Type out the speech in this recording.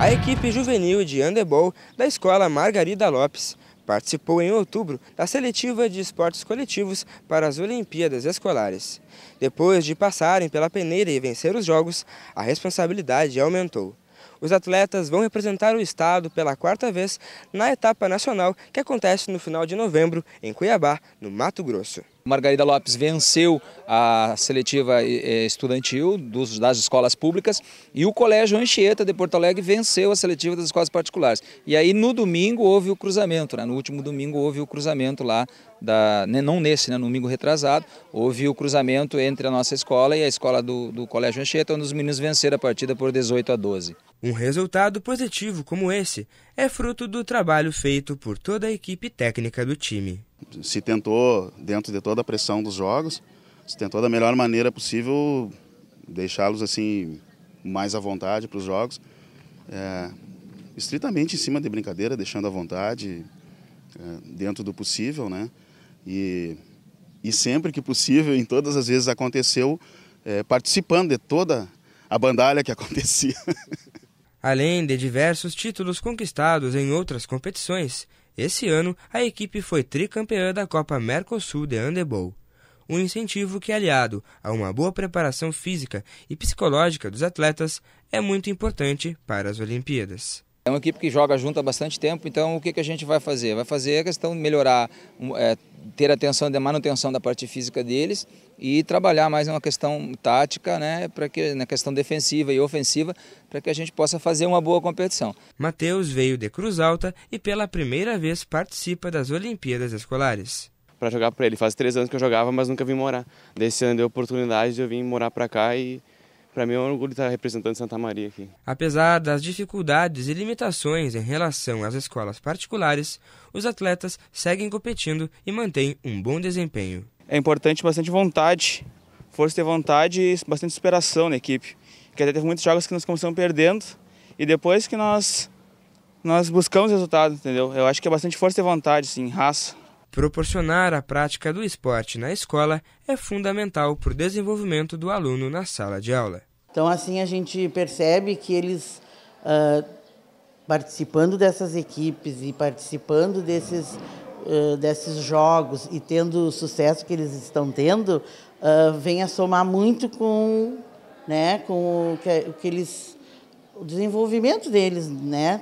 A equipe juvenil de handebol da escola Margarida Lopes participou em outubro da seletiva de esportes coletivos para as Olimpíadas Escolares. Depois de passarem pela peneira e vencer os jogos, a responsabilidade aumentou. Os atletas vão representar o estado pela quarta vez na etapa nacional que acontece no final de novembro em Cuiabá, no Mato Grosso. Margarida Lopes venceu a seletiva eh, eh, estudantil dos, das escolas públicas e o Colégio Anchieta de Porto Alegre venceu a seletiva das escolas particulares. E aí no domingo houve o cruzamento, né? no último domingo houve o cruzamento lá, da, né, não nesse, né? no domingo retrasado, houve o cruzamento entre a nossa escola e a escola do, do Colégio Anchieta, onde os meninos venceram a partida por 18 a 12. Um resultado positivo como esse é fruto do trabalho feito por toda a equipe técnica do time. Se tentou, dentro de toda a pressão dos jogos, se tentou da melhor maneira possível deixá-los assim mais à vontade para os jogos, é, estritamente em cima de brincadeira, deixando à vontade, é, dentro do possível, né? E, e sempre que possível, em todas as vezes aconteceu, é, participando de toda a bandalha que acontecia. Além de diversos títulos conquistados em outras competições, esse ano a equipe foi tricampeã da Copa Mercosul de Handebol. Um incentivo que, aliado a uma boa preparação física e psicológica dos atletas, é muito importante para as Olimpíadas. É uma equipe que joga junto há bastante tempo, então o que, que a gente vai fazer? Vai fazer a questão de melhorar, é, ter atenção da manutenção da parte física deles e trabalhar mais uma questão tática, né, para que na questão defensiva e ofensiva, para que a gente possa fazer uma boa competição. Matheus veio de Cruz Alta e pela primeira vez participa das Olimpíadas Escolares para jogar para ele. Faz três anos que eu jogava, mas nunca vim morar. Desse ano deu oportunidade de eu vir morar para cá e para mim é um orgulho estar representando Santa Maria aqui. Apesar das dificuldades e limitações em relação às escolas particulares, os atletas seguem competindo e mantêm um bom desempenho. É importante bastante vontade, força de vontade e bastante superação na equipe. Porque até teve muitos jogos que nós começamos perdendo e depois que nós, nós buscamos resultado, entendeu? Eu acho que é bastante força de vontade, sim, raça. Proporcionar a prática do esporte na escola é fundamental para o desenvolvimento do aluno na sala de aula. Então, assim, a gente percebe que eles, uh, participando dessas equipes e participando desses, uh, desses jogos e tendo o sucesso que eles estão tendo, uh, vem a somar muito com, né, com o que, é, o que eles o desenvolvimento deles, né?